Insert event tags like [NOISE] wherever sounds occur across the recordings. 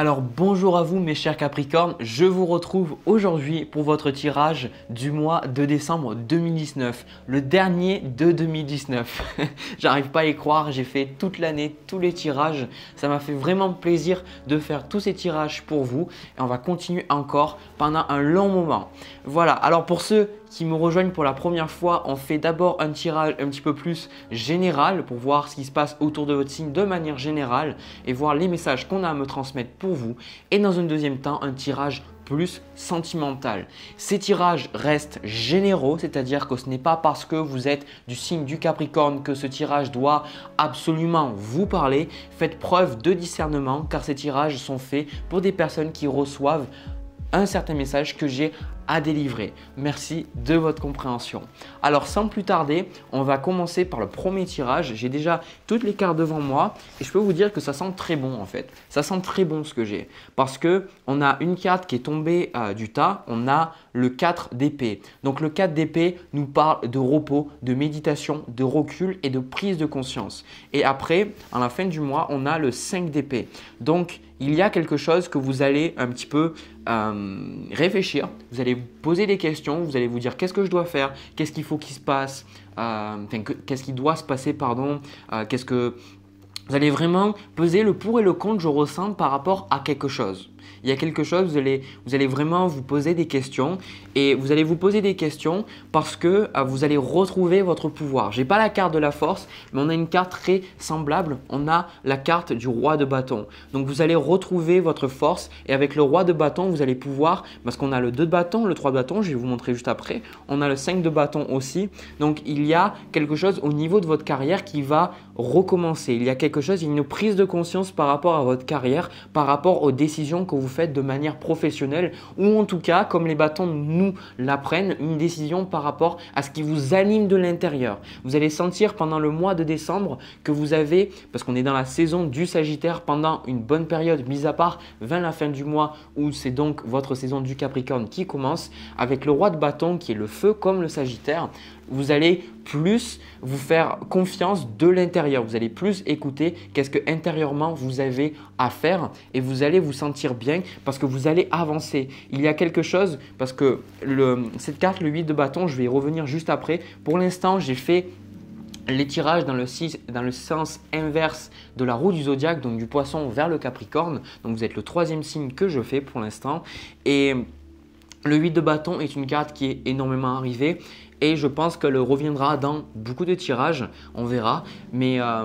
Alors bonjour à vous mes chers Capricornes, je vous retrouve aujourd'hui pour votre tirage du mois de décembre 2019, le dernier de 2019. [LAUGHS] J'arrive pas à y croire, j'ai fait toute l'année tous les tirages, ça m'a fait vraiment plaisir de faire tous ces tirages pour vous et on va continuer encore pendant un long moment. Voilà, alors pour ceux qui me rejoignent pour la première fois, on fait d'abord un tirage un petit peu plus général pour voir ce qui se passe autour de votre signe de manière générale et voir les messages qu'on a à me transmettre pour vous. Et dans un deuxième temps, un tirage plus sentimental. Ces tirages restent généraux, c'est-à-dire que ce n'est pas parce que vous êtes du signe du Capricorne que ce tirage doit absolument vous parler. Faites preuve de discernement car ces tirages sont faits pour des personnes qui reçoivent un certain message que j'ai à délivrer. Merci de votre compréhension. Alors sans plus tarder, on va commencer par le premier tirage. J'ai déjà toutes les cartes devant moi et je peux vous dire que ça sent très bon en fait. Ça sent très bon ce que j'ai parce que on a une carte qui est tombée euh, du tas, on a le 4 d'épée. Donc le 4 d'épée nous parle de repos, de méditation, de recul et de prise de conscience. Et après, à la fin du mois, on a le 5 d'épée. Donc il y a quelque chose que vous allez un petit peu euh, réfléchir, vous allez vous poser des questions, vous allez vous dire qu'est-ce que je dois faire, qu'est-ce qu'il faut qu'il se passe, euh, qu'est-ce qui doit se passer, pardon, euh, qu'est-ce que... Vous allez vraiment peser le pour et le contre, je ressens, par rapport à quelque chose. Il y a quelque chose, vous allez vraiment vous poser des questions et vous allez vous poser des questions parce que euh, vous allez retrouver votre pouvoir. J'ai pas la carte de la force, mais on a une carte très semblable. On a la carte du roi de bâton. Donc vous allez retrouver votre force et avec le roi de bâton, vous allez pouvoir, parce qu'on a le 2 de bâton, le 3 de bâton, je vais vous montrer juste après, on a le 5 de bâton aussi. Donc il y a quelque chose au niveau de votre carrière qui va recommencer. Il y a quelque chose, il y a une prise de conscience par rapport à votre carrière, par rapport aux décisions que vous faites de manière professionnelle ou en tout cas, comme les bâtons nous prennent une décision par rapport à ce qui vous anime de l'intérieur. Vous allez sentir pendant le mois de décembre que vous avez, parce qu'on est dans la saison du Sagittaire, pendant une bonne période, mis à part 20 la fin du mois où c'est donc votre saison du Capricorne qui commence, avec le roi de bâton qui est le feu comme le Sagittaire, vous allez plus vous faire confiance de l'intérieur. Vous allez plus écouter qu'est-ce que intérieurement vous avez à faire et vous allez vous sentir bien parce que vous allez avancer. Il y a quelque chose parce que le, cette carte, le 8 de bâton, je vais y revenir juste après. Pour l'instant, j'ai fait les tirages dans le, dans le, sens inverse de la roue du zodiaque, donc du poisson vers le capricorne. Donc vous êtes le troisième signe que je fais pour l'instant. Et le 8 de bâton est une carte qui est énormément arrivée et je pense qu'elle reviendra dans beaucoup de tirages, on verra, mais euh,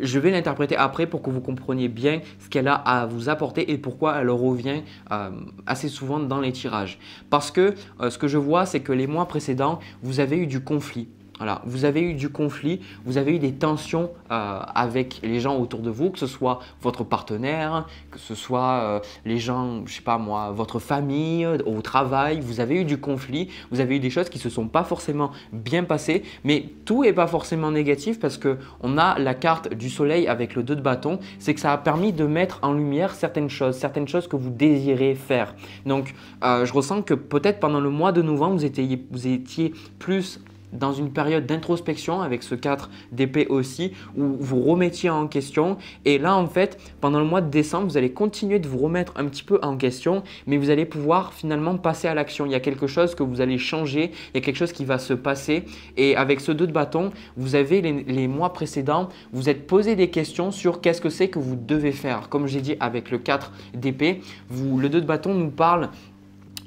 je vais l'interpréter après pour que vous compreniez bien ce qu'elle a à vous apporter et pourquoi elle revient euh, assez souvent dans les tirages. Parce que euh, ce que je vois, c'est que les mois précédents, vous avez eu du conflit. Voilà, vous avez eu du conflit, vous avez eu des tensions euh, avec les gens autour de vous, que ce soit votre partenaire, que ce soit euh, les gens, je sais pas moi, votre famille, euh, au travail, vous avez eu du conflit, vous avez eu des choses qui ne se sont pas forcément bien passées, mais tout n'est pas forcément négatif parce que on a la carte du soleil avec le 2 de bâton, c'est que ça a permis de mettre en lumière certaines choses, certaines choses que vous désirez faire. Donc, je ressens que peut-être pendant le mois de novembre, vous étiez, vous étiez plus dans une période d'introspection avec ce 4 d'épée aussi, où vous remettiez en question. Et là, en fait, pendant le mois de décembre, vous allez continuer de vous remettre un petit peu en question, mais vous allez pouvoir finalement passer à l'action. Il y a quelque chose que vous allez changer, il y a quelque chose qui va se passer. Et avec ce 2 de bâton, vous avez les, mois précédents, vous êtes posé des questions sur qu'est-ce que c'est que vous devez faire. Comme j'ai dit avec le 4 d'épée, le 2 de bâton nous parle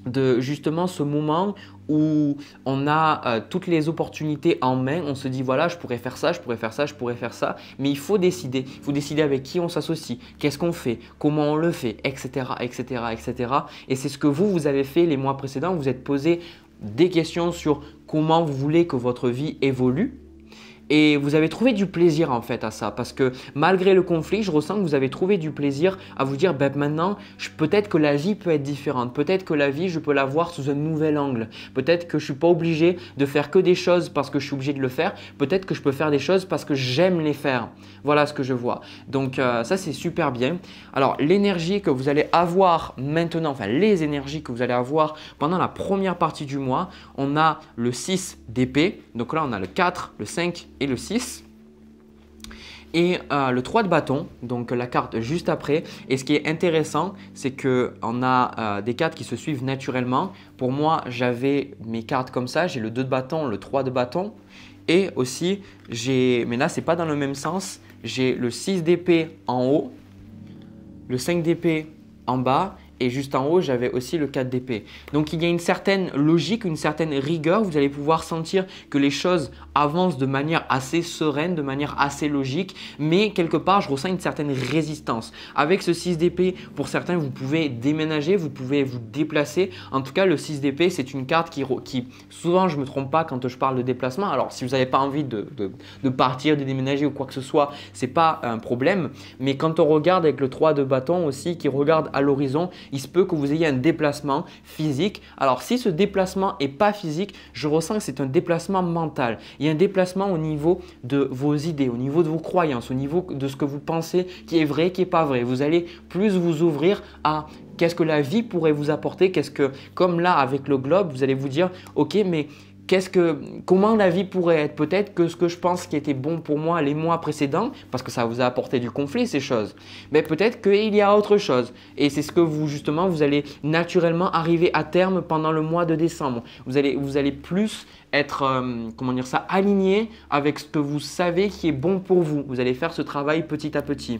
de justement ce moment où on a euh, toutes les opportunités en main, on se dit voilà, je pourrais faire ça, je pourrais faire ça, je pourrais faire ça, mais il faut décider, il faut décider avec qui on s'associe, qu'est-ce qu'on fait, comment on le fait, etc., etc., etc. Et c'est ce que vous, vous avez fait les mois précédents, vous êtes posé des questions sur comment vous voulez que votre vie évolue, et vous avez trouvé du plaisir en fait à ça, parce que malgré le conflit, je ressens que vous avez trouvé du plaisir à vous dire, ben maintenant, peut-être que la vie peut être différente, peut-être que la vie, je peux la voir sous un nouvel angle, peut-être que je suis pas obligé de faire que des choses parce que je suis obligé de le faire, peut-être que je peux faire des choses parce que j'aime les faire. Voilà ce que je vois. Donc euh, ça, c'est super bien. Alors l'énergie que vous allez avoir maintenant, enfin les énergies que vous allez avoir pendant la première partie du mois, on a le 6 d'épée, donc là on a le 4, le 5, et le 6 et euh, le 3 de bâton, donc la carte juste après. Et ce qui est intéressant, c'est qu'on a euh, des cartes qui se suivent naturellement. Pour moi, j'avais mes cartes comme ça, j'ai le 2 de bâton, le 3 de bâton. Et aussi, j'ai, mais là, n'est pas dans le même sens, j'ai le 6 d'épée en haut, le 5 d'épée en bas et juste en haut, j'avais aussi le 4 d'épée. Donc il y a une certaine logique, une certaine rigueur. Vous allez pouvoir sentir que les choses avancent de manière assez sereine, de manière assez logique, mais quelque part, je ressens une certaine résistance. Avec ce 6 d'épée, pour certains, vous pouvez déménager, vous pouvez vous déplacer. En tout cas, le 6 d'épée, c'est une carte qui, souvent, je me trompe pas quand je parle de déplacement. Alors, si vous n'avez pas envie de, partir, de déménager ou quoi que ce soit, c'est pas un problème. Mais quand on regarde avec le 3 de bâton aussi, qui regarde à l'horizon, il se peut que vous ayez un déplacement physique. Alors si ce déplacement est pas physique, je ressens que c'est un déplacement mental. Il y a un déplacement au niveau de vos idées, au niveau de vos croyances, au niveau de ce que vous pensez qui est vrai, qui est pas vrai. Vous allez plus vous ouvrir à qu'est-ce que la vie pourrait vous apporter, qu'est-ce que, comme là avec le globe, vous allez vous dire, ok, mais ce que, comment la vie pourrait être Peut-être que ce que je pense qui était bon pour moi les mois précédents, parce que ça vous a apporté du conflit ces choses, mais peut-être qu'il y a autre chose. Et c'est ce que vous justement vous allez naturellement arriver à terme pendant le mois de décembre. Vous allez, vous allez plus être, euh, comment dire ça, aligné avec ce que vous savez qui est bon pour vous. Vous allez faire ce travail petit à petit.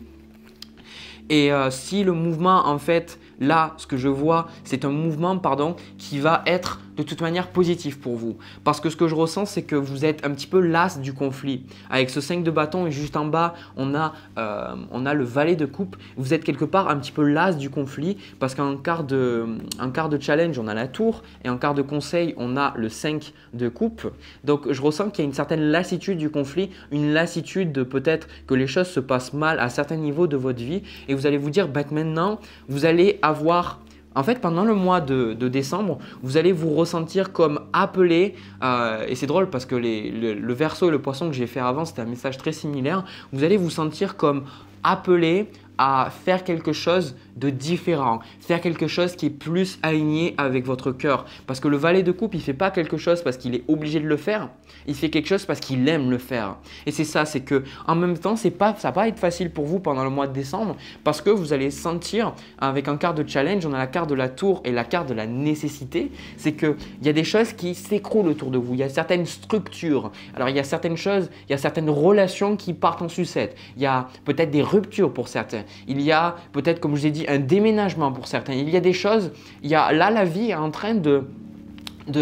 Et euh, si le mouvement, en fait, là, ce que je vois, c'est un mouvement, pardon, qui va être de toute manière positif pour vous. Parce que ce que je ressens, c'est que vous êtes un petit peu las du conflit. Avec ce 5 de bâton et juste en bas, on a, euh, on a le valet de coupe. Vous êtes quelque part un petit peu las du conflit parce qu'en quart, de, quart de challenge, on a la tour et en quart de conseil, on a le 5 de coupe. Donc je ressens qu'il y a une certaine lassitude du conflit, une lassitude de peut-être que les choses se passent mal à certains niveaux de votre vie et vous allez vous dire, bah, maintenant, vous allez avoir en fait, pendant le mois de, décembre, vous allez vous ressentir comme appelé, euh, et c'est drôle parce que le, le verso et le poisson que j'ai fait avant, c'était un message très similaire, vous allez vous sentir comme appelé à faire quelque chose de différent, faire quelque chose qui est plus aligné avec votre cœur. Parce que le valet de coupe, il fait pas quelque chose parce qu'il est obligé de le faire, il fait quelque chose parce qu'il aime le faire. Et c'est ça, c'est que en même temps, c'est pas, ça va pas être facile pour vous pendant le mois de décembre parce que vous allez sentir avec un quart de challenge, on a la carte de la tour et la carte de la nécessité, c'est qu'il y a des choses qui s'écroulent autour de vous, il y a certaines structures. Alors il y a certaines choses, il y a certaines relations qui partent en sucette, il y a peut-être des ruptures pour certains il y a peut-être, comme je vous ai dit, un déménagement pour certains, il y a des choses, il y a, là la vie est en train de,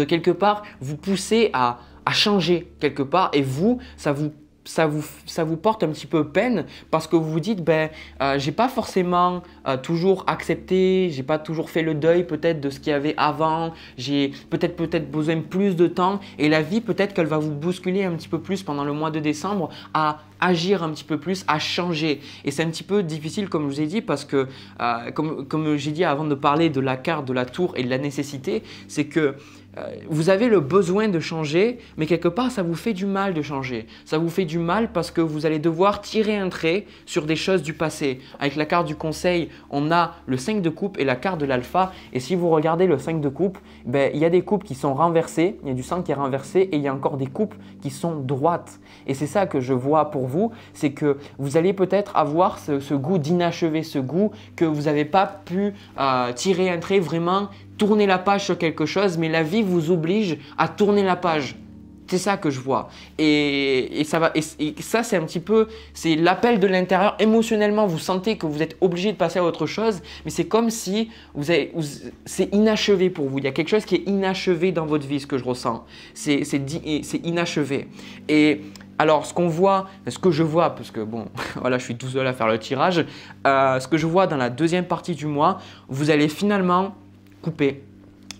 quelque part vous pousser à, changer quelque part et vous, ça vous ça vous, porte un petit peu peine parce que vous vous dites, ben, euh, j'ai pas forcément toujours accepté, j'ai pas toujours fait le deuil peut-être de ce qu'il y avait avant, j'ai peut-être peut-être besoin de plus de temps et la vie peut-être qu'elle va vous bousculer un petit peu plus pendant le mois de décembre à agir un petit peu plus, à changer. Et c'est un petit peu difficile comme je vous ai dit parce que euh, comme, comme j'ai dit avant de parler de la carte, de la tour et de la nécessité, c'est que euh, vous avez le besoin de changer, mais quelque part, ça vous fait du mal de changer. Ça vous fait du mal parce que vous allez devoir tirer un trait sur des choses du passé. Avec la carte du conseil, on a le 5 de coupe et la carte de l'alpha. Et si vous regardez le 5 de coupe, ben, il y a des coupes qui sont renversées, il y a du sang qui est renversé et il y a encore des coupes qui sont droites. Et c'est ça que je vois pour vous, c'est que vous allez peut-être avoir ce, goût d'inachevé, ce goût que vous n'avez pas pu euh, tirer un trait vraiment tourner la page sur quelque chose, mais la vie vous oblige à tourner la page c'est ça que je vois. Et, ça, ça c'est un petit peu, c'est l'appel de l'intérieur. Émotionnellement, vous sentez que vous êtes obligé de passer à autre chose, mais c'est comme si c'est inachevé pour vous. Il y a quelque chose qui est inachevé dans votre vie, ce que je ressens. C'est inachevé. Et alors, ce qu'on voit, ce que je vois, parce que bon, [LAUGHS] voilà, je suis tout seul à faire le tirage, euh, ce que je vois dans la deuxième partie du mois, vous allez finalement couper.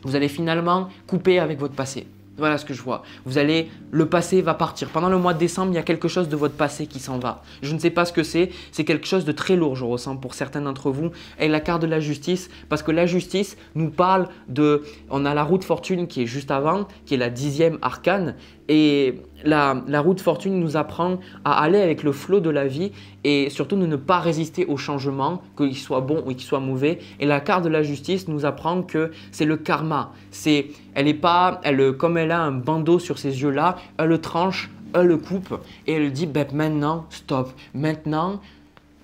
Vous allez finalement couper avec votre passé. Voilà ce que je vois. Vous allez, le passé va partir. Pendant le mois de décembre, il y a quelque chose de votre passé qui s'en va. Je ne sais pas ce que c'est. C'est quelque chose de très lourd, je ressens pour certains d'entre vous. Et la carte de la justice, parce que la justice nous parle de, on a la route fortune qui est juste avant, qui est la dixième arcane, et la, la roue fortune nous apprend à aller avec le flot de la vie et surtout de ne pas résister au changement qu'il soit bon ou qu'il soit mauvais. Et la carte de la justice nous apprend que c'est le karma, c'est elle est pas, elle, comme elle a un bandeau sur ses yeux-là, elle le tranche, elle le coupe et elle dit ben, maintenant, stop, maintenant,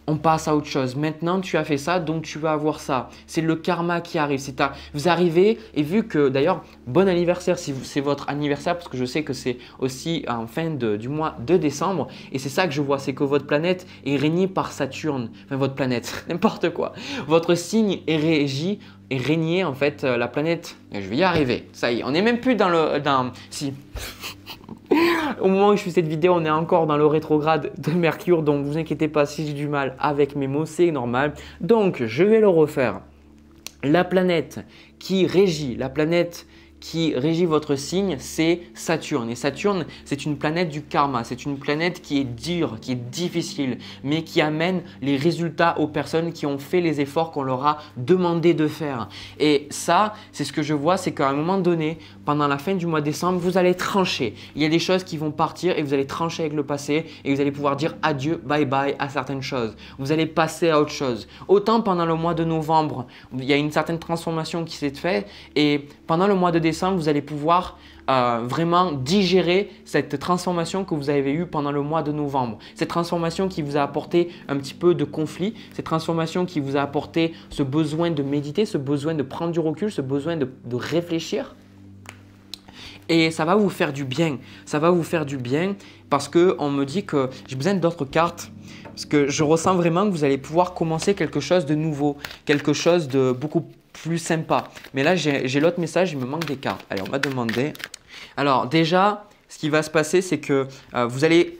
on passe à autre chose. Maintenant, tu as fait ça, donc tu vas avoir ça. C'est le karma qui arrive. C'est à... Vous arrivez, et vu que d'ailleurs, bon anniversaire si c'est votre anniversaire, parce que je sais que c'est aussi en fin de, du mois de décembre, et c'est ça que je vois, c'est que votre planète est régnée par Saturne. Enfin, votre planète, [LAUGHS] n'importe quoi. Votre signe est régi et régner en fait euh, la planète. je vais y arriver. Ça y est, on n'est même plus dans le... Si. [LAUGHS] Au moment où je fais cette vidéo, on est encore dans le rétrograde de Mercure, donc vous inquiétez pas si j'ai du mal avec mes mots, c'est normal. Donc, je vais le refaire. La planète qui régit, la planète qui régit votre signe, c'est Saturne. Et Saturne, c'est une planète du karma, c'est une planète qui est dure, qui est difficile, mais qui amène les résultats aux personnes qui ont fait les efforts qu'on leur a demandé de faire. Et ça, c'est ce que je vois, c'est qu'à un moment donné, pendant la fin du mois de décembre, vous allez trancher. Il y a des choses qui vont partir et vous allez trancher avec le passé et vous allez pouvoir dire adieu, bye bye à certaines choses. Vous allez passer à autre chose. Autant pendant le mois de novembre, il y a une certaine transformation qui s'est faite et pendant le mois de décembre, vous allez pouvoir euh, vraiment digérer cette transformation que vous avez eue pendant le mois de novembre. Cette transformation qui vous a apporté un petit peu de conflit, cette transformation qui vous a apporté ce besoin de méditer, ce besoin de prendre du recul, ce besoin de, de réfléchir et ça va vous faire du bien. Ça va vous faire du bien parce que on me dit que j'ai besoin d'autres cartes parce que je ressens vraiment que vous allez pouvoir commencer quelque chose de nouveau, quelque chose de beaucoup plus sympa. Mais là, j'ai l'autre message, il me manque des cartes. Allez, on va demander. Alors déjà, ce qui va se passer, c'est que euh, vous allez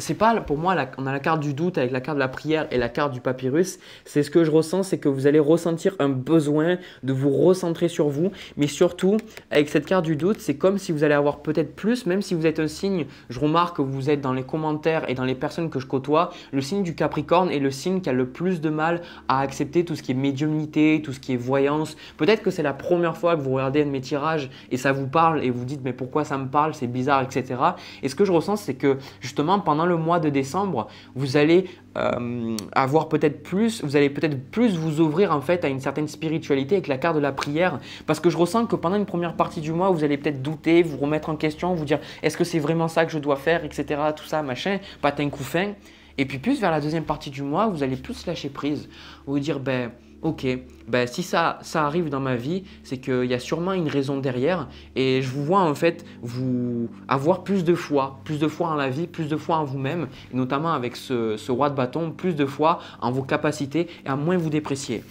c'est pas pour moi, on a la carte du doute avec la carte de la prière et la carte du papyrus. C'est ce que je ressens, c'est que vous allez ressentir un besoin de vous recentrer sur vous. Mais surtout, avec cette carte du doute, c'est comme si vous allez avoir peut-être plus, même si vous êtes un signe. Je remarque que vous êtes dans les commentaires et dans les personnes que je côtoie. Le signe du Capricorne est le signe qui a le plus de mal à accepter tout ce qui est médiumnité, tout ce qui est voyance. Peut-être que c'est la première fois que vous regardez un de mes tirages et ça vous parle et vous dites mais pourquoi ça me parle, c'est bizarre, etc. Et ce que je ressens, c'est que justement pendant le mois de décembre, vous allez euh, avoir peut-être plus, vous allez peut-être plus vous ouvrir en fait à une certaine spiritualité avec la carte de la prière, parce que je ressens que pendant une première partie du mois, vous allez peut-être douter, vous remettre en question, vous dire est-ce que c'est vraiment ça que je dois faire, etc. Tout ça, machin, patin coup fin. Et puis plus vers la deuxième partie du mois, vous allez plus lâcher prise, vous dire ben ok, ben si ça, ça arrive dans ma vie, c'est qu'il y a sûrement une raison derrière et je vous vois en fait vous avoir plus de foi, plus de foi en la vie, plus de foi en vous-même, et notamment avec ce, ce roi de bâton, plus de foi en vos capacités et à moins vous déprécier.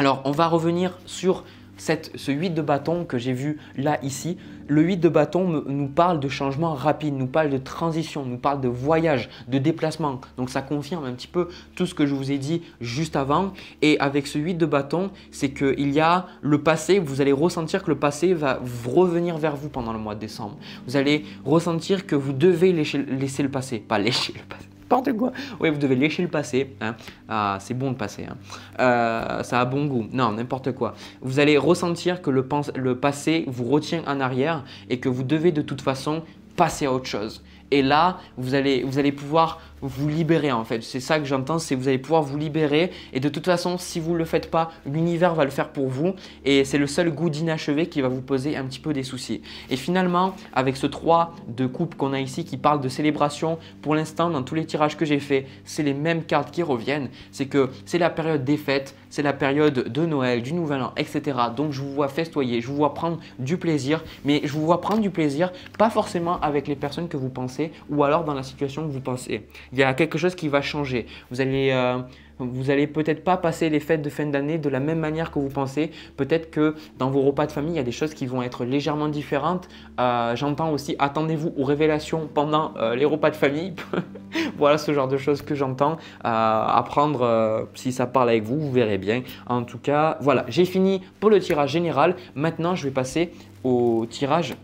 Alors, on va revenir sur ce 8 de bâton que j'ai vu là, ici, le 8 de bâton nous parle de changement rapide, nous parle de transition, nous parle de voyage, de déplacement. Donc ça confirme un petit peu tout ce que je vous ai dit juste avant. Et avec ce 8 de bâton, c'est qu'il y a le passé, vous allez ressentir que le passé va revenir vers vous pendant le mois de décembre. Vous allez ressentir que vous devez laisser, laisser le passé, pas lécher le passé n'importe quoi. Oui, vous devez lécher le passé. Hein. Ah, c'est bon le passé. Hein. Euh, ça a bon goût. Non, n'importe quoi. Vous allez ressentir que le passé vous retient en arrière et que vous devez de toute façon passer à autre chose. Et là, vous allez, pouvoir vous libérer en fait. C'est ça que j'entends, c'est vous allez pouvoir vous libérer. Et de toute façon, si vous ne le faites pas, l'univers va le faire pour vous. Et c'est le seul goût d'inachevé qui va vous poser un petit peu des soucis. Et finalement, avec ce 3 de coupe qu'on a ici qui parle de célébration, pour l'instant, dans tous les tirages que j'ai fait, c'est les mêmes cartes qui reviennent. C'est que c'est la période des fêtes, c'est la période de Noël, du Nouvel An, etc. Donc je vous vois festoyer, je vous vois prendre du plaisir, mais je vous vois prendre du plaisir, pas forcément avec les personnes que vous pensez ou alors dans la situation que vous pensez. Il y a quelque chose qui va changer. Vous allez... Euh, vous allez peut-être pas passer les fêtes de fin d'année de la même manière que vous pensez. Peut-être que dans vos repas de famille, il y a des choses qui vont être légèrement différentes. Euh, j'entends aussi attendez-vous aux révélations pendant euh, les repas de famille. [LAUGHS] [LAUGHS] voilà ce genre de choses que j'entends. Euh, apprendre euh, si ça parle avec vous, vous verrez bien. En tout cas, voilà, j'ai fini pour le tirage général. Maintenant, je vais passer au tirage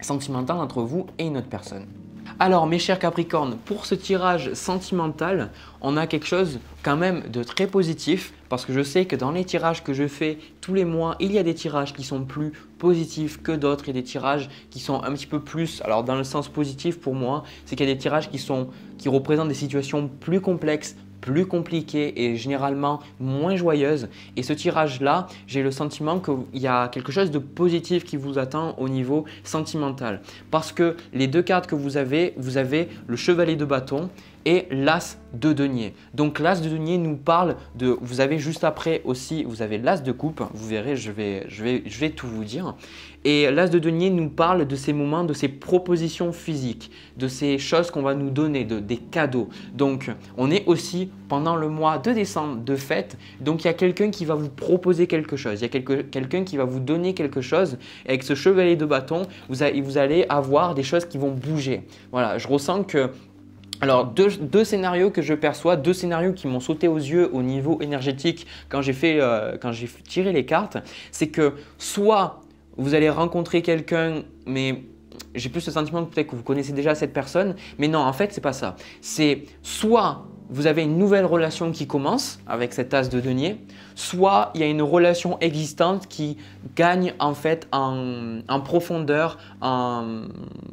sentimental entre vous et une autre personne. Alors mes chers Capricornes, pour ce tirage sentimental, on a quelque chose quand même de très positif parce que je sais que dans les tirages que je fais tous les mois, il y a des tirages qui sont plus positifs que d'autres et des tirages qui sont un petit peu plus, alors dans le sens positif pour moi, c'est qu'il y a des tirages qui, sont, qui représentent des situations plus complexes, plus compliquée et généralement moins joyeuse. Et ce tirage-là, j'ai le sentiment qu'il y a quelque chose de positif qui vous attend au niveau sentimental. Parce que les deux cartes que vous avez, vous avez le chevalier de bâton et l'As de denier. Donc l'As de denier nous parle de, vous avez juste après aussi, vous avez l'As de coupe, vous verrez, je vais, tout vous dire. Et l'As de denier nous parle de ces moments, de ces propositions physiques, de ces choses qu'on va nous donner, de, des cadeaux. Donc on est aussi pendant le mois de décembre de fête, donc il y a quelqu'un qui va vous proposer quelque chose, il y a quelqu'un qui va vous donner quelque chose, avec ce chevalier de bâton, vous allez avoir des choses qui vont bouger. Voilà, je ressens que alors, deux, scénarios que je perçois, deux scénarios qui m'ont sauté aux yeux au niveau énergétique quand j'ai euh, tiré les cartes, c'est que soit vous allez rencontrer quelqu'un, mais j'ai plus le sentiment que peut-être que vous connaissez déjà cette personne, mais non, en fait, c'est pas ça. C'est soit vous avez une nouvelle relation qui commence avec cette tasse de denier, soit il y a une relation existante qui gagne en fait en, profondeur, en...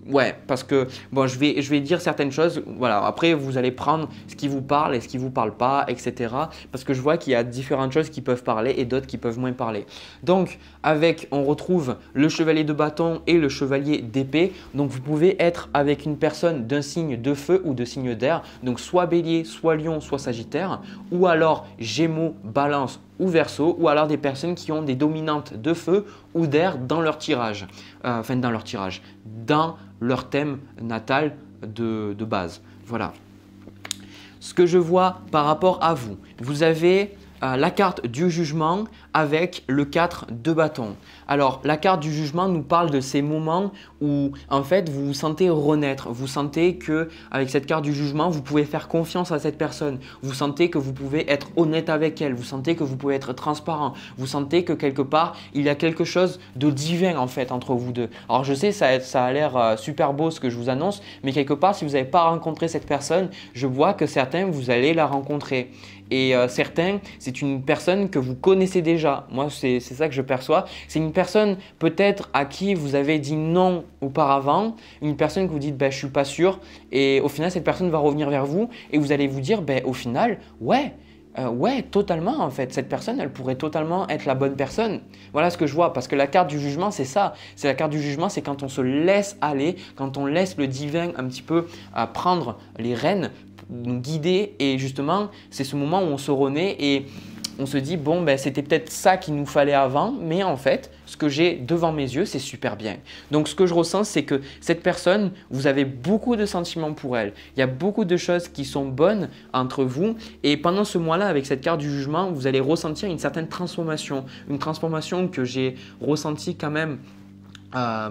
Ouais, parce que, bon, je vais, je vais dire certaines choses, voilà, après vous allez prendre ce qui vous parle et ce qui vous parle pas, etc. Parce que je vois qu'il y a différentes choses qui peuvent parler et d'autres qui peuvent moins parler. Donc, avec, on retrouve le chevalier de bâton et le chevalier d'épée. Donc, vous pouvez être avec une personne d'un signe de feu ou de signe d'air, donc soit bélier, soit lion, soit sagittaire, ou alors gémeaux, balance ou verso, ou alors des personnes qui ont des dominantes de feu ou d'air dans leur tirage, euh, enfin dans leur tirage, dans leur thème natal de, de base. Voilà. Ce que je vois par rapport à vous, vous avez euh, la carte du jugement avec le 4 de bâton. Alors, la carte du jugement nous parle de ces moments où, en fait, vous vous sentez renaître. Vous sentez que, avec cette carte du jugement, vous pouvez faire confiance à cette personne. Vous sentez que vous pouvez être honnête avec elle. Vous sentez que vous pouvez être transparent. Vous sentez que, quelque part, il y a quelque chose de divin, en fait, entre vous deux. Alors, je sais, ça, ça a l'air euh, super beau ce que je vous annonce, mais quelque part, si vous n'avez pas rencontré cette personne, je vois que certains, vous allez la rencontrer. Et euh, certains, c'est une personne que vous connaissez déjà. Moi, c'est ça que je perçois. C'est une personne peut-être à qui vous avez dit non auparavant, une personne que vous dites ben, je suis pas sûr. Et au final, cette personne va revenir vers vous et vous allez vous dire ben, au final, ouais. Euh, ouais, totalement en fait. Cette personne, elle pourrait totalement être la bonne personne. Voilà ce que je vois. Parce que la carte du jugement, c'est ça. C'est la carte du jugement, c'est quand on se laisse aller, quand on laisse le divin un petit peu euh, prendre les rênes nous guider. Et justement, c'est ce moment où on se renaît et on se dit, bon, ben, c'était peut-être ça qu'il nous fallait avant, mais en fait, ce que j'ai devant mes yeux, c'est super bien. Donc, ce que je ressens, c'est que cette personne, vous avez beaucoup de sentiments pour elle. Il y a beaucoup de choses qui sont bonnes entre vous. Et pendant ce mois-là, avec cette carte du jugement, vous allez ressentir une certaine transformation. Une transformation que j'ai ressentie quand même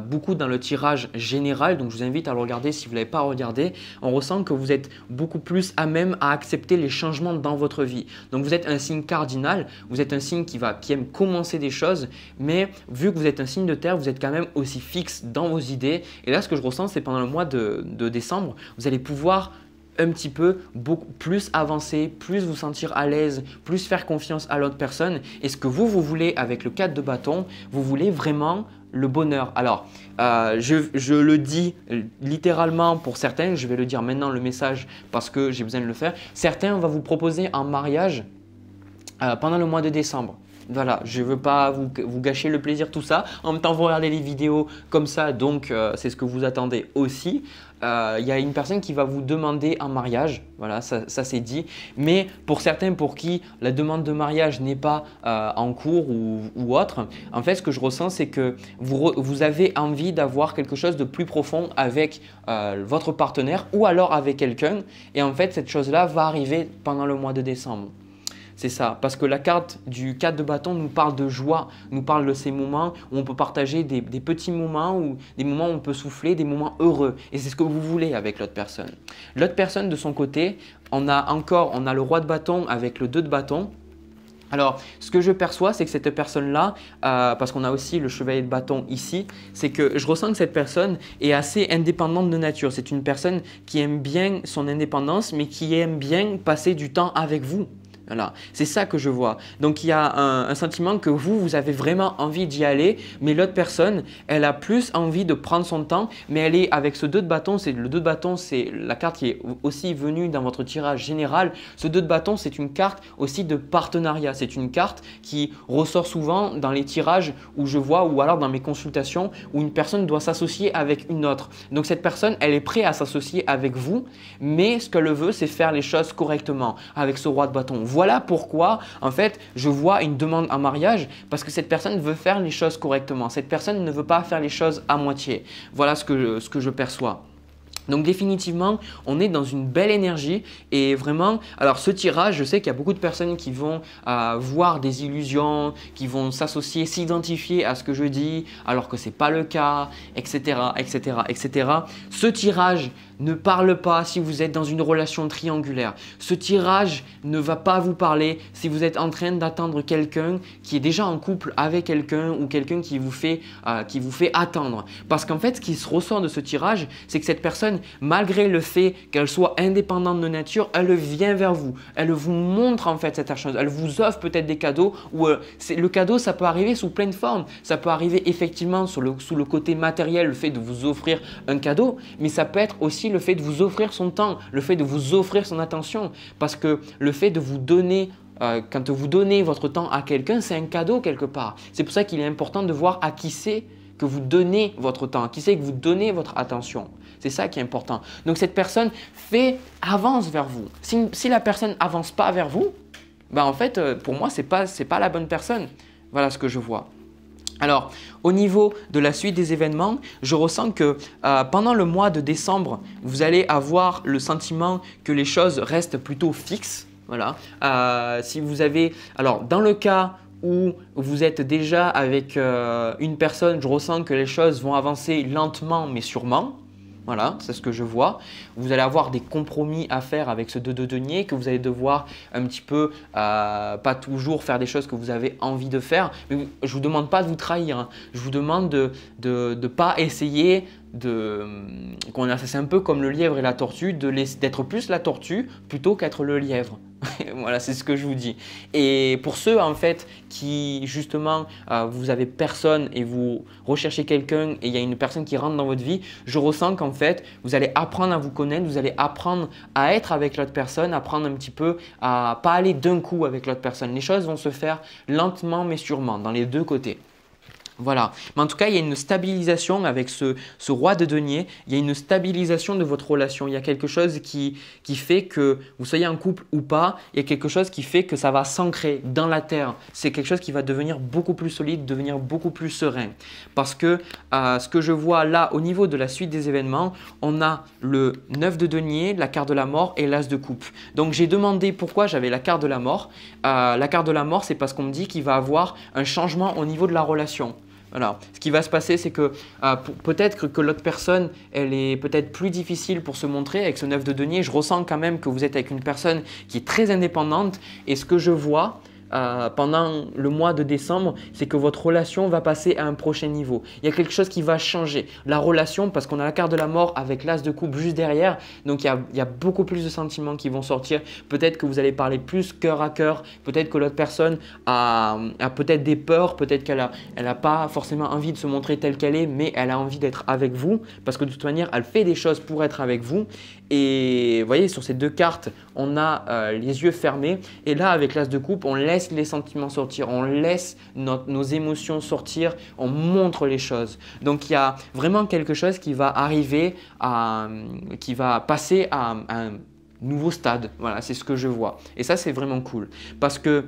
beaucoup dans le tirage général, donc je vous invite à le regarder si vous ne l'avez pas regardé, on ressent que vous êtes beaucoup plus à même à accepter les changements dans votre vie. Donc vous êtes un signe cardinal, vous êtes un signe qui, va, qui aime commencer des choses, mais vu que vous êtes un signe de terre, vous êtes quand même aussi fixe dans vos idées. Et là, ce que je ressens, c'est pendant le mois de décembre, vous allez pouvoir un petit peu beaucoup plus avancer, plus vous sentir à l'aise, plus faire confiance à l'autre personne. Et ce que vous, vous voulez avec le cadre de bâton, vous voulez vraiment le bonheur. Alors, euh, je, le dis littéralement pour certains, je vais le dire maintenant le message parce que j'ai besoin de le faire. Certains vont vous proposer un mariage euh, pendant le mois de décembre voilà, je veux pas vous, gâcher le plaisir, tout ça. En même temps, vous regardez les vidéos comme ça, donc euh, c'est ce que vous attendez aussi. Il euh, y a une personne qui va vous demander un mariage, voilà, ça, c'est dit. Mais pour certains pour qui la demande de mariage n'est pas euh, en cours ou, autre, en fait, ce que je ressens, c'est que vous, vous, avez envie d'avoir quelque chose de plus profond avec votre partenaire ou alors avec quelqu'un. Et en fait, cette chose-là va arriver pendant le mois de décembre. C'est ça, parce que la carte du 4 de bâton nous parle de joie, nous parle de ces moments où on peut partager des, petits moments, ou des moments où on peut souffler, des moments heureux. Et c'est ce que vous voulez avec l'autre personne. L'autre personne, de son côté, on a encore, on a le roi de bâton avec le 2 de bâton. Alors, ce que je perçois, c'est que cette personne-là, euh, parce qu'on a aussi le chevalier de bâton ici, c'est que je ressens que cette personne est assez indépendante de nature. C'est une personne qui aime bien son indépendance, mais qui aime bien passer du temps avec vous c'est ça que je vois. Donc il y a un, sentiment que vous, vous avez vraiment envie d'y aller, mais l'autre personne, elle a plus envie de prendre son temps, mais elle est avec ce 2 de bâton, c'est le 2 de bâton, c'est la carte qui est aussi venue dans votre tirage général. Ce 2 de bâton, c'est une carte aussi de partenariat, c'est une carte qui ressort souvent dans les tirages où je vois, ou alors dans mes consultations, où une personne doit s'associer avec une autre. Donc cette personne, elle est prête à s'associer avec vous, mais ce qu'elle veut, c'est faire les choses correctement avec ce roi de bâton voilà pourquoi, en fait, je vois une demande en mariage parce que cette personne veut faire les choses correctement. Cette personne ne veut pas faire les choses à moitié. Voilà ce que je, ce que je perçois. Donc définitivement, on est dans une belle énergie et vraiment, alors ce tirage, je sais qu'il y a beaucoup de personnes qui vont euh, voir des illusions, qui vont s'associer, s'identifier à ce que je dis, alors que ce n'est pas le cas, etc., etc., etc. Ce tirage ne parle pas si vous êtes dans une relation triangulaire. Ce tirage ne va pas vous parler si vous êtes en train d'attendre quelqu'un qui est déjà en couple avec quelqu'un ou quelqu'un qui euh, qui vous fait attendre. Parce qu'en fait, ce qui se ressort de ce tirage, c'est que cette personne malgré le fait qu'elle soit indépendante de nature, elle vient vers vous. Elle vous montre en fait cette chose. Elle vous offre peut-être des cadeaux. Ou euh, le cadeau, ça peut arriver sous pleine forme. Ça peut arriver effectivement sous le côté matériel, le fait de vous offrir un cadeau, mais ça peut être aussi le fait de vous offrir son temps, le fait de vous offrir son attention, parce que le fait de vous donner euh, quand vous donnez votre temps à quelqu'un, c'est un cadeau quelque part. C'est pour ça qu'il est important de voir à qui c'est que vous donnez votre temps, à qui c'est que vous donnez votre attention. C'est ça qui est important. Donc cette personne fait, avance vers vous. Si, la personne avance pas vers vous, ben, en fait, euh, pour moi, c'est pas, pas la bonne personne. Voilà ce que je vois. Alors, au niveau de la suite des événements, je ressens que euh, pendant le mois de décembre, vous allez avoir le sentiment que les choses restent plutôt fixes. Voilà. Euh, si vous avez, alors dans le cas où vous êtes déjà avec une personne, je ressens que les choses vont avancer lentement mais sûrement. Voilà, c'est ce que je vois. Vous allez avoir des compromis à faire avec ce 2-2 denier que vous allez devoir un petit peu, euh, pas toujours faire des choses que vous avez envie de faire. Mais je ne vous demande pas de vous trahir. Hein. Je vous demande de ne pas essayer de qu'on c'est un peu comme le lièvre et la tortue, d'être plus la tortue plutôt qu'être le lièvre. [LAUGHS] voilà, c'est ce que je vous dis. Et pour ceux en fait qui justement euh, vous avez personne et vous recherchez quelqu'un et il y a une personne qui rentre dans votre vie, je ressens qu'en fait vous allez apprendre à vous connaître, vous allez apprendre à être avec l'autre personne, apprendre un petit peu à pas aller d'un coup avec l'autre personne. Les choses vont se faire lentement mais sûrement dans les deux côtés. Voilà. Mais en tout cas, il y a une stabilisation avec ce, roi de denier. Il y a une stabilisation de votre relation. Il y a quelque chose qui, fait que vous soyez en couple ou pas. Il y a quelque chose qui fait que ça va s'ancrer dans la terre. C'est quelque chose qui va devenir beaucoup plus solide, devenir beaucoup plus serein. Parce que euh, ce que je vois là au niveau de la suite des événements, on a le 9 de denier, la carte de la mort et l'as de coupe. Donc j'ai demandé pourquoi j'avais la carte de la mort. Euh, la carte de la mort, c'est parce qu'on me dit qu'il va avoir un changement au niveau de la relation. Alors, Ce qui va se passer, c'est que euh, peut-être que, l'autre personne, elle est peut-être plus difficile pour se montrer. Avec ce 9 de denier, je ressens quand même que vous êtes avec une personne qui est très indépendante. Et ce que je vois, euh, pendant le mois de décembre, c'est que votre relation va passer à un prochain niveau. Il y a quelque chose qui va changer. La relation, parce qu'on a la carte de la mort avec l'as de coupe juste derrière, donc il y, a, beaucoup plus de sentiments qui vont sortir. Peut-être que vous allez parler plus cœur à cœur, peut-être que l'autre personne a, peut-être des peurs, peut-être qu'elle n'a elle pas forcément envie de se montrer telle qu'elle est, mais elle a envie d'être avec vous, parce que de toute manière, elle fait des choses pour être avec vous. Et vous voyez, sur ces deux cartes, on a euh, les yeux fermés. Et là, avec l'as de coupe, on laisse les sentiments sortir, on laisse nos émotions sortir, on montre les choses. Donc il y a vraiment quelque chose qui va arriver, à, qui va passer à, un nouveau stade. Voilà, c'est ce que je vois. Et ça, c'est vraiment cool. Parce que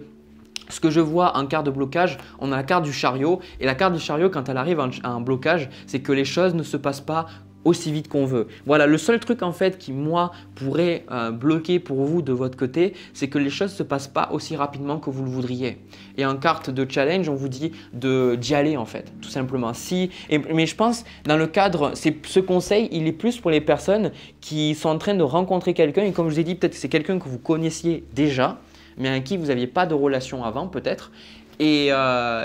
ce que je vois en quart de blocage, on a la carte du chariot, et la carte du chariot, quand elle arrive à un blocage, c'est que les choses ne se passent pas aussi vite qu'on veut. Voilà, le seul truc en fait qui moi pourrait euh, bloquer pour vous de votre côté, c'est que les choses ne se passent pas aussi rapidement que vous le voudriez. Et en carte de challenge, on vous dit d'y aller en fait, tout simplement. Si, mais je pense dans le cadre, ce conseil, il est plus pour les personnes qui sont en train de rencontrer quelqu'un et comme je vous ai dit, peut-être que c'est quelqu'un que vous connaissiez déjà, mais à qui vous n'aviez pas de relation avant peut-être, et, euh,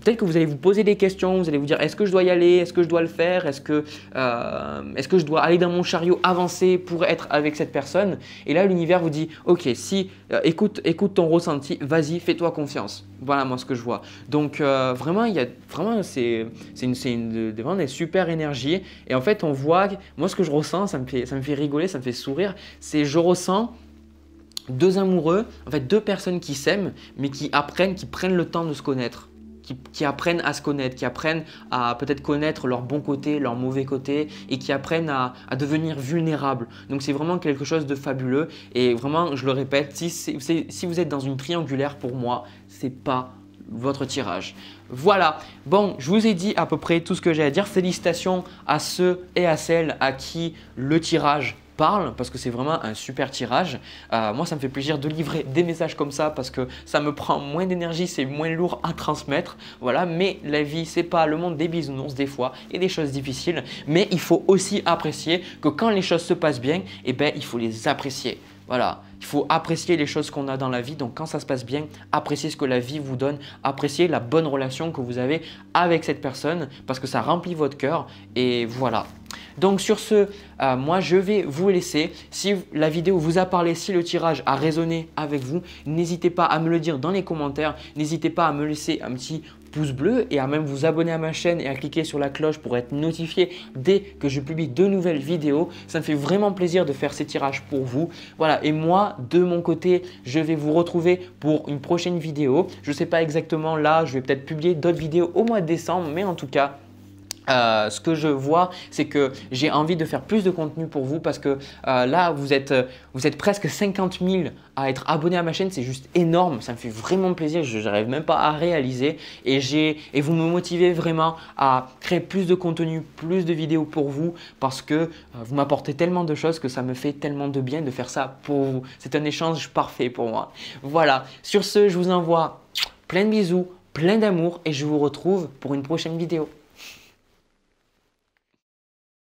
peut-être que vous allez vous poser des questions, vous allez vous dire est-ce que je dois y aller, est-ce que je dois le faire, est-ce que, euh, est-ce que je dois aller dans mon chariot avancé pour être avec cette personne Et là, l'univers vous dit ok, si, euh, écoute, écoute ton ressenti, vas-y, fais-toi confiance. Voilà moi ce que je vois. Donc vraiment, il y a vraiment, c'est, c'est, une, c'est vraiment des super énergies. Et en fait, on voit, moi ce que je ressens, ça me fait, ça me fait rigoler, ça me fait sourire, c'est je ressens deux amoureux, en fait deux personnes qui s'aiment, mais qui apprennent, qui prennent le temps de se connaître. Qui, apprennent à se connaître, qui apprennent à peut-être connaître leur bon côté, leur mauvais côté, et qui apprennent à, devenir vulnérables. Donc c'est vraiment quelque chose de fabuleux, et vraiment, je le répète, si, si vous êtes dans une triangulaire, pour moi, c'est pas votre tirage. Voilà, bon, je vous ai dit à peu près tout ce que j'ai à dire. Félicitations à ceux et à celles à qui le tirage parle parce que c'est vraiment un super tirage. Euh, moi, ça me fait plaisir de livrer des messages comme ça parce que ça me prend moins d'énergie, c'est moins lourd à transmettre. Voilà, mais la vie, c'est pas le monde des bisounours des fois et des choses difficiles. Mais il faut aussi apprécier que quand les choses se passent bien, et eh ben, il faut les apprécier. Voilà, il faut apprécier les choses qu'on a dans la vie. Donc quand ça se passe bien, appréciez ce que la vie vous donne, appréciez la bonne relation que vous avez avec cette personne parce que ça remplit votre cœur. Et voilà. Donc sur ce, euh, moi je vais vous laisser. Si la vidéo vous a parlé, si le tirage a résonné avec vous, n'hésitez pas à me le dire dans les commentaires. N'hésitez pas à me laisser un petit pouce bleu et à même vous abonner à ma chaîne et à cliquer sur la cloche pour être notifié dès que je publie de nouvelles vidéos. Ça me fait vraiment plaisir de faire ces tirages pour vous. Voilà, et moi, de mon côté, je vais vous retrouver pour une prochaine vidéo. Je ne sais pas exactement là, je vais peut-être publier d'autres vidéos au mois de décembre, mais en tout cas, euh, ce que je vois, c'est que j'ai envie de faire plus de contenu pour vous parce que euh, là, vous êtes, euh, vous êtes presque 50 000 à être abonné à ma chaîne. C'est juste énorme. Ça me fait vraiment plaisir. Je n'arrive même pas à réaliser. Et, et vous me motivez vraiment à créer plus de contenu, plus de vidéos pour vous parce que vous m'apportez tellement de choses que ça me fait tellement de bien de faire ça pour vous. C'est un échange parfait pour moi. Voilà. Sur ce, je vous envoie plein de bisous, plein d'amour et je vous retrouve pour une prochaine vidéo.